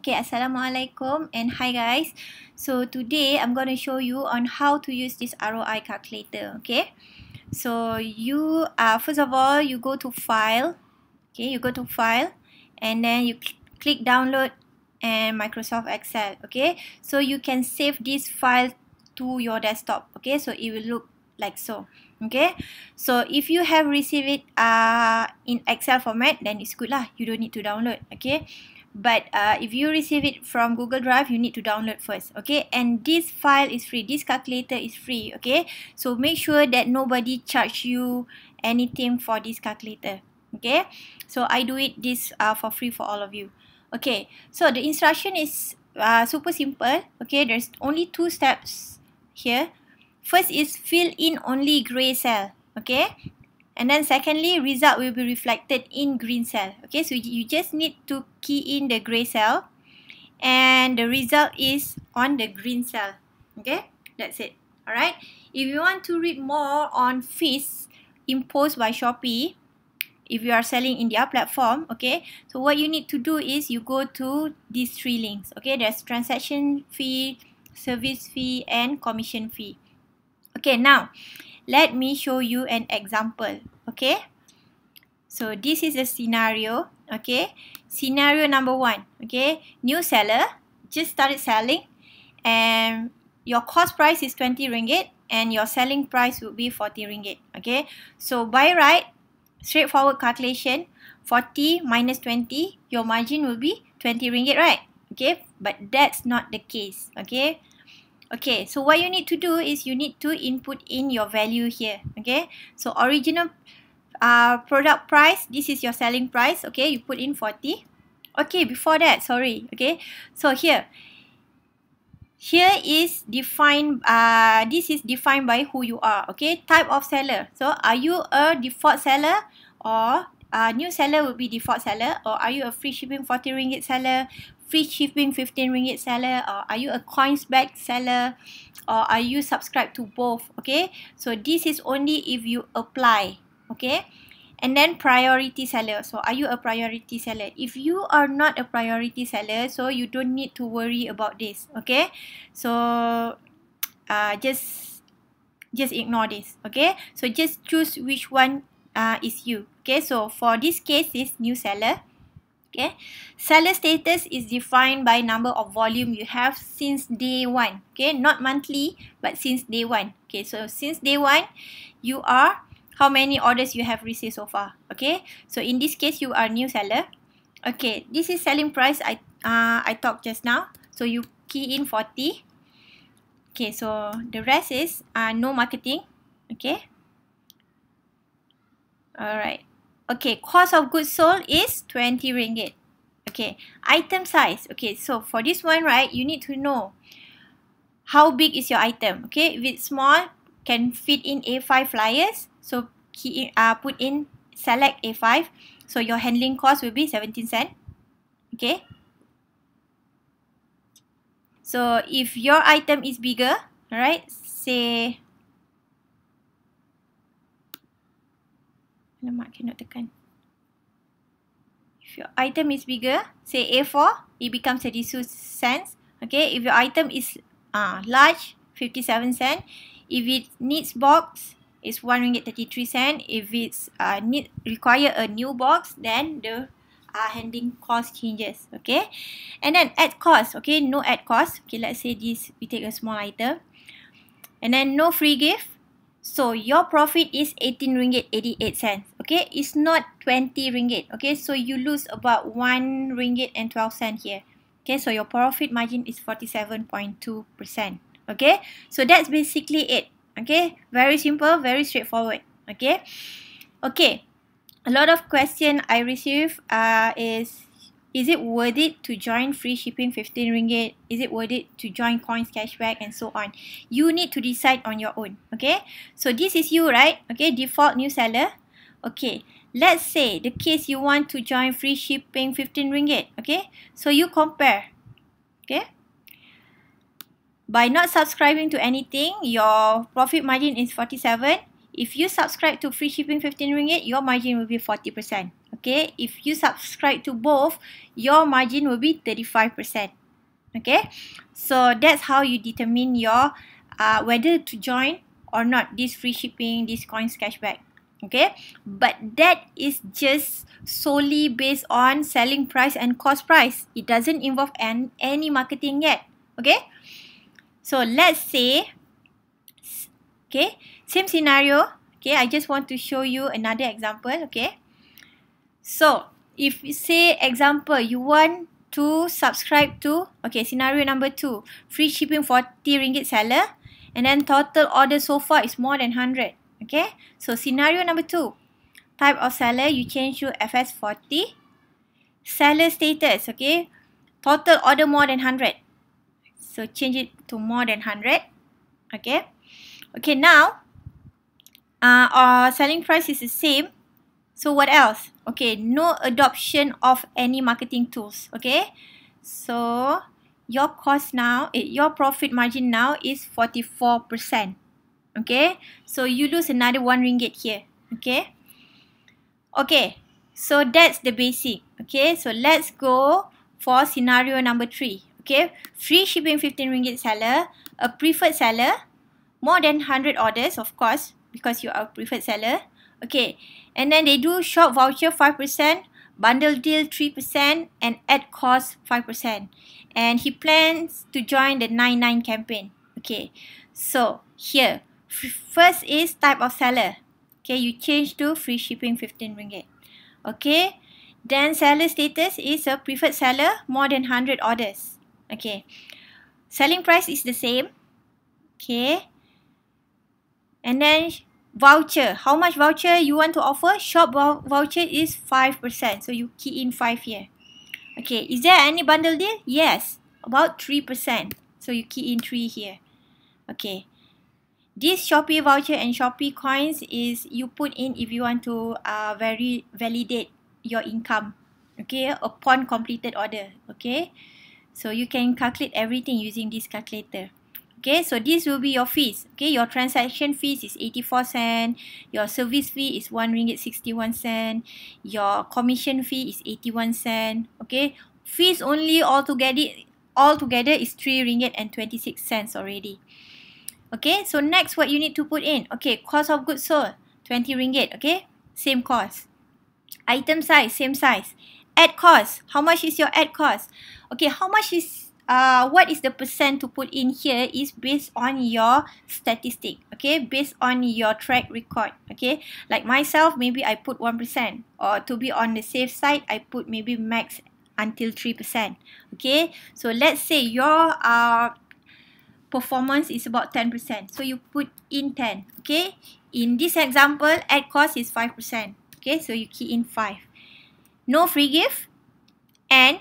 Okay, Assalamualaikum and hi guys. So today I'm going to show you on how to use this ROI calculator, okay? So you, uh, first of all, you go to file, okay? You go to file and then you cl click download and Microsoft Excel, okay? So you can save this file to your desktop, okay? So it will look like so, okay? So if you have received it uh, in Excel format, then it's good lah. You don't need to download, okay? Okay. but uh, if you receive it from google drive you need to download first okay and this file is free this calculator is free okay so make sure that nobody charge you anything for this calculator okay so i do it this uh, for free for all of you okay so the instruction is uh, super simple okay there's only two steps here first is fill in only gray cell okay And then secondly, result will be reflected in green cell. Okay, so you just need to key in the gray cell and the result is on the green cell. Okay, that's it. Alright, if you want to read more on fees imposed by Shopee, if you are selling in their platform, okay, so what you need to do is you go to these three links. Okay, there's transaction fee, service fee and commission fee. Okay, now let me show you an example. Okay. So this is a scenario. Okay. Scenario number one. Okay. New seller just started selling and your cost price is 20 ringgit and your selling price would be 40 ringgit. Okay. So by right, straightforward calculation, 40 minus 20, your margin will be 20 ringgit, right? Okay. But that's not the case. Okay. Okay, so what you need to do is you need to input in your value here. Okay, so original uh, product price, this is your selling price. Okay, you put in 40. Okay, before that, sorry. Okay, so here. Here is defined, uh, this is defined by who you are. Okay, type of seller. So are you a default seller or uh, new seller would be default seller or are you a free shipping 40 ringgit seller, free shipping 15 ringgit seller or are you a coins back seller or are you subscribed to both okay so this is only if you apply okay and then priority seller so are you a priority seller if you are not a priority seller so you don't need to worry about this okay so uh, just just ignore this okay so just choose which one uh, is you. Okay, so for this case is new seller. Okay, seller status is defined by number of volume you have since day one. Okay, not monthly, but since day one. Okay, so since day one, you are how many orders you have received so far. Okay, so in this case, you are new seller. Okay, this is selling price I uh, I talked just now. So you key in 40. Okay, so the rest is uh, no marketing. Okay, Alright. Okay, cost of goods sold is 20 ringgit. Okay, item size. Okay, so for this one, right, you need to know how big is your item. Okay, if it's small, can fit in A5 flyers. So, key in, uh, put in, select A5. So, your handling cost will be 17 cent. Okay. So, if your item is bigger, alright, say... Alamak, cannot tekan. If your item is bigger, say A4, it becomes 32 cents. Okay, if your item is ah uh, large, 57 cents. If it needs box, it's 1 ringgit 33 cents. If it's uh, need, require a new box, then the uh, handling cost changes. Okay, and then add cost. Okay, no add cost. Okay, let's say this, we take a small item. And then no free gift. So, your profit is 18 ringgit 88 cents. okay it's not 20 ringgit okay so you lose about 1 ringgit and 12 cent here okay so your profit margin is 47.2 percent okay so that's basically it okay very simple very straightforward okay okay a lot of question i receive uh, is is it worth it to join free shipping 15 ringgit is it worth it to join coins cashback and so on you need to decide on your own okay so this is you right okay default new seller Okay, let's say the case you want to join free shipping 15 ringgit. Okay, so you compare. Okay. By not subscribing to anything, your profit margin is 47. If you subscribe to free shipping 15 ringgit, your margin will be 40%. Okay, if you subscribe to both, your margin will be 35%. Okay, so that's how you determine your uh, whether to join or not this free shipping, this coins cashback okay but that is just solely based on selling price and cost price it doesn't involve an, any marketing yet okay so let's say okay same scenario okay i just want to show you another example okay so if say example you want to subscribe to okay scenario number two free shipping 40 ringgit seller and then total order so far is more than 100 Okay, so scenario number two. Type of seller, you change to FS40. Seller status, okay. Total order more than 100. So change it to more than 100. Okay. Okay, now, uh, our selling price is the same. So what else? Okay, no adoption of any marketing tools. Okay, so your cost now, eh, your profit margin now is 44%. Okay, so you lose another one ringgit here. Okay, okay, so that's the basic. Okay, so let's go for scenario number three. Okay, free shipping 15 ringgit seller, a preferred seller, more than 100 orders, of course, because you are a preferred seller. Okay, and then they do shop voucher 5%, bundle deal 3%, and add cost 5%. And he plans to join the 99 campaign. Okay, so here. First is type of seller. Okay, you change to free shipping 15 ringgit. Okay, then seller status is a preferred seller more than 100 orders. Okay, selling price is the same. Okay, and then voucher. How much voucher you want to offer? Shop voucher is 5%. So you key in 5 here. Okay, is there any bundle deal? Yes, about 3%. So you key in 3 here. Okay. This Shopee voucher and Shopee coins is you put in if you want to uh, very validate your income, okay, upon completed order, okay. So you can calculate everything using this calculator. Okay, so this will be your fees. Okay, your transaction fees is 84 cent, your service fee is 1 ringgit 61 cent, your commission fee is 81 cent. Okay, fees only all together all together is 3 ringgit and 26 cents already. Okay, so next what you need to put in. Okay, cost of goods sold, 20 ringgit. Okay, same cost. Item size, same size. Ad cost, how much is your ad cost? Okay, how much is, uh, what is the percent to put in here is based on your statistic. Okay, based on your track record. Okay, like myself, maybe I put 1%. Or to be on the safe side, I put maybe max until 3%. Okay, so let's say your uh, performance is about 10%. So you put in 10, okay? In this example, ad cost is 5%, okay? So you key in 5. No free gift and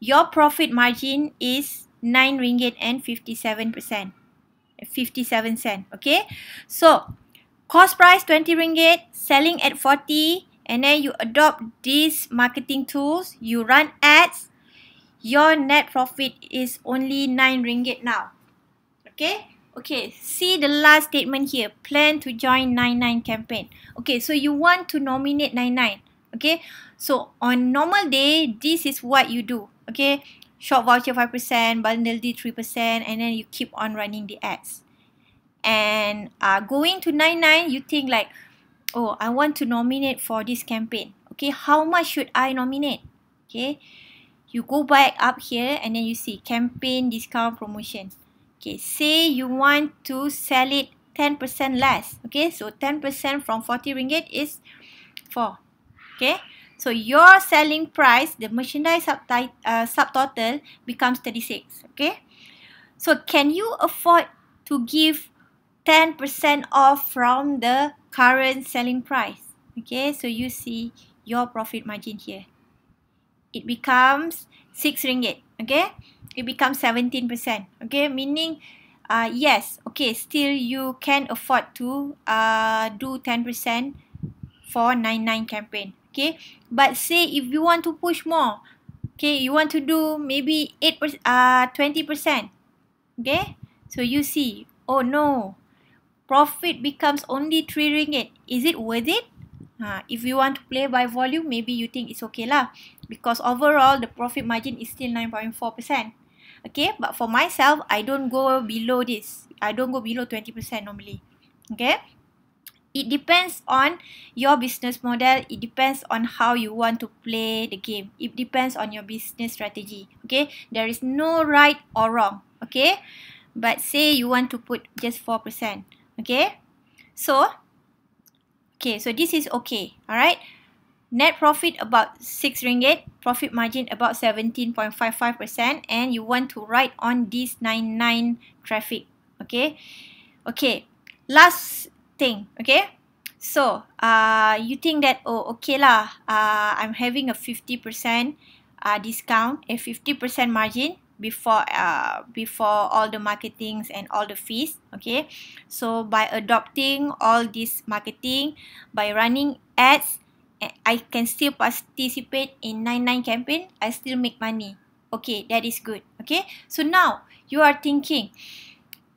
your profit margin is 9 ringgit and 57%, 57 cent, okay? So cost price 20 ringgit, selling at 40 and then you adopt these marketing tools, you run ads, your net profit is only 9 ringgit now. Okay. Okay, see the last statement here. Plan to join 99 campaign. Okay, so you want to nominate 99. Okay, so on normal day, this is what you do. Okay, short voucher 5%, bundle D 3%, and then you keep on running the ads. And uh, going to 99, you think like, oh, I want to nominate for this campaign. Okay, how much should I nominate? Okay, you go back up here and then you see campaign, discount, promotion. Okay, say you want to sell it 10% less. Okay, so 10% from 40 ringgit is 4. Okay, so your selling price, the merchandise subtitle, uh, subtotal becomes 36. Okay, so can you afford to give 10% off from the current selling price? Okay, so you see your profit margin here. It becomes 6 ringgit. Okay, it becomes 17%. Okay, meaning uh, yes, okay, still you can afford to uh, do 10% for 99 campaign. Okay, but say if you want to push more, okay, you want to do maybe 8%, uh, 20%. Okay, so you see, oh no, profit becomes only 3 ringgit. Is it worth it? Ha, if you want to play by volume, maybe you think it's okay lah. Because overall, the profit margin is still 9.4%. Okay, but for myself, I don't go below this. I don't go below 20% normally. Okay? It depends on your business model. It depends on how you want to play the game. It depends on your business strategy. Okay? There is no right or wrong. Okay? But say you want to put just 4%. Okay? So, okay, so this is okay. Alright? Alright? Net profit about 6 ringgit, profit margin about 17.55% and you want to ride on this 99 traffic, okay? Okay, last thing, okay? So, uh, you think that, oh, okay lah, uh, I'm having a 50% uh, discount, a 50% margin before uh, before all the marketings and all the fees okay so by adopting all this marketing by running ads I can still participate in 99 campaign, I still make money. Okay, that is good. Okay, so now you are thinking,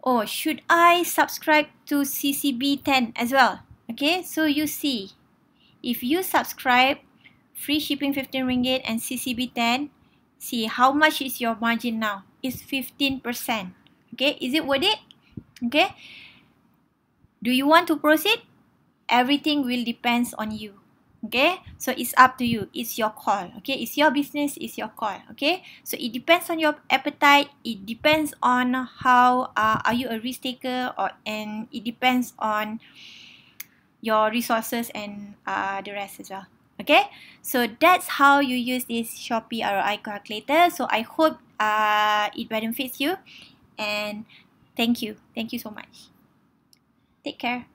oh, should I subscribe to CCB10 as well? Okay, so you see, if you subscribe, free shipping 15 ringgit and CCB10, see how much is your margin now? It's 15%. Okay, is it worth it? Okay, do you want to proceed? Everything will depends on you okay so it's up to you it's your call okay it's your business it's your call okay so it depends on your appetite it depends on how uh, are you a risk taker or and it depends on your resources and uh, the rest as well okay so that's how you use this shopee roi calculator so i hope uh, it benefits you and thank you thank you so much take care